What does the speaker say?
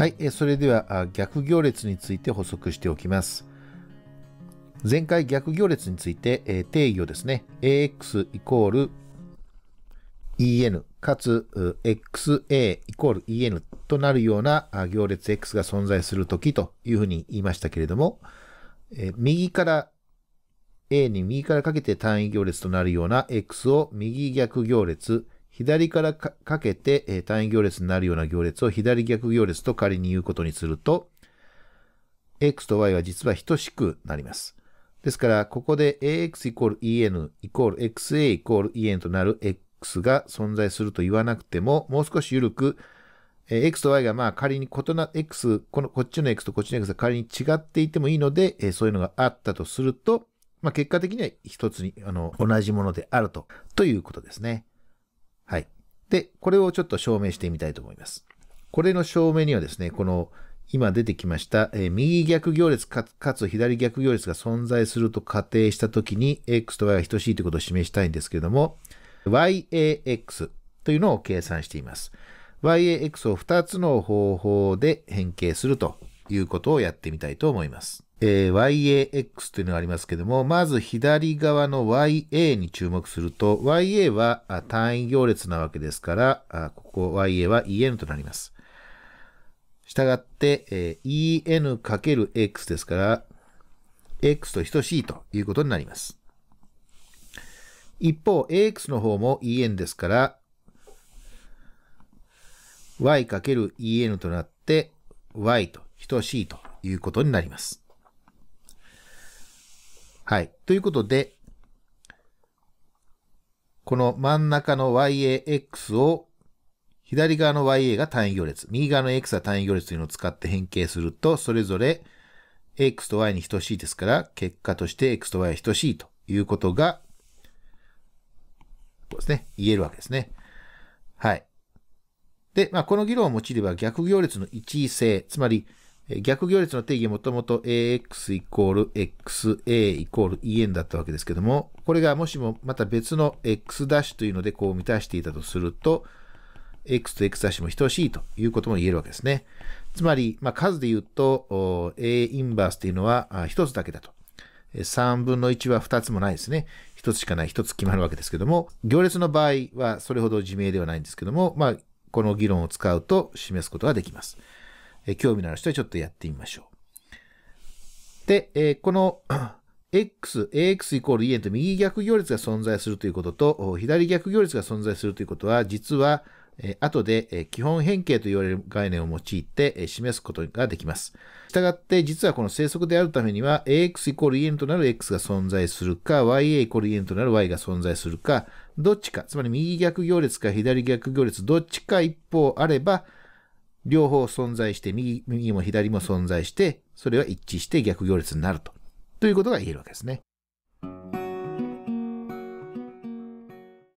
はい、それでは逆行列について補足しておきます。前回逆行列について、え定義をですね、ax イコール en かつ xa イコール en となるような行列 x が存在するときというふうに言いましたけれども、え右から a に右からかけて単位行列となるような x を右逆行列左からかけて、単位行列になるような行列を左逆行列と仮に言うことにすると、x と y は実は等しくなります。ですから、ここで ax イコール en イコール xa イコール en となる x が存在すると言わなくても、もう少し緩く、x と y がまあ仮に異な、x、このこっちの x とこっちの x が仮に違っていてもいいので、そういうのがあったとすると、まあ、結果的には一つに、あの、同じものであると、ということですね。はい。で、これをちょっと証明してみたいと思います。これの証明にはですね、この今出てきました、えー、右逆行列かつ左逆行列が存在すると仮定したときに、x と y が等しいということを示したいんですけれども、yax というのを計算しています。yax を2つの方法で変形するということをやってみたいと思います。えー、YAX というのがありますけども、まず左側の YA に注目すると、YA は単位行列なわけですから、ここ YA は EN となります。従って、えー、EN×X ですから、X と等しいということになります。一方、AX の方も EN ですから、Y×EN となって、Y と等しいということになります。はい。ということで、この真ん中の YAX を、左側の YA が単位行列、右側の X は単位行列というのを使って変形すると、それぞれ X と Y に等しいですから、結果として X と Y は等しいということが、こうですね、言えるわけですね。はい。で、まあ、この議論を用いれば逆行列の一位性、つまり逆行列の定義もともと ax イコール xa イコール en だったわけですけども、これがもしもまた別の x' というのでこう満たしていたとすると、x と x' も等しいということも言えるわけですね。つまり、まあ、数で言うと、a インバースというのは1つだけだと。3分の1は2つもないですね。1つしかない、1つ決まるわけですけども、行列の場合はそれほど自明ではないんですけども、まあ、この議論を使うと示すことができます。え興味のある人はちょっとやってみましょう。で、えこの x、ax イコール en と右逆行列が存在するということと、左逆行列が存在するということは、実は、え後で基本変形と言われる概念を用いて示すことができます。したがって、実はこの正則であるためには、ax イコール en となる x が存在するか、ya イコール en となる y が存在するか、どっちか、つまり右逆行列か左逆行列、どっちか一方あれば、両方存在して右、右も左も存在して、それは一致して逆行列になると。ということが言えるわけですね。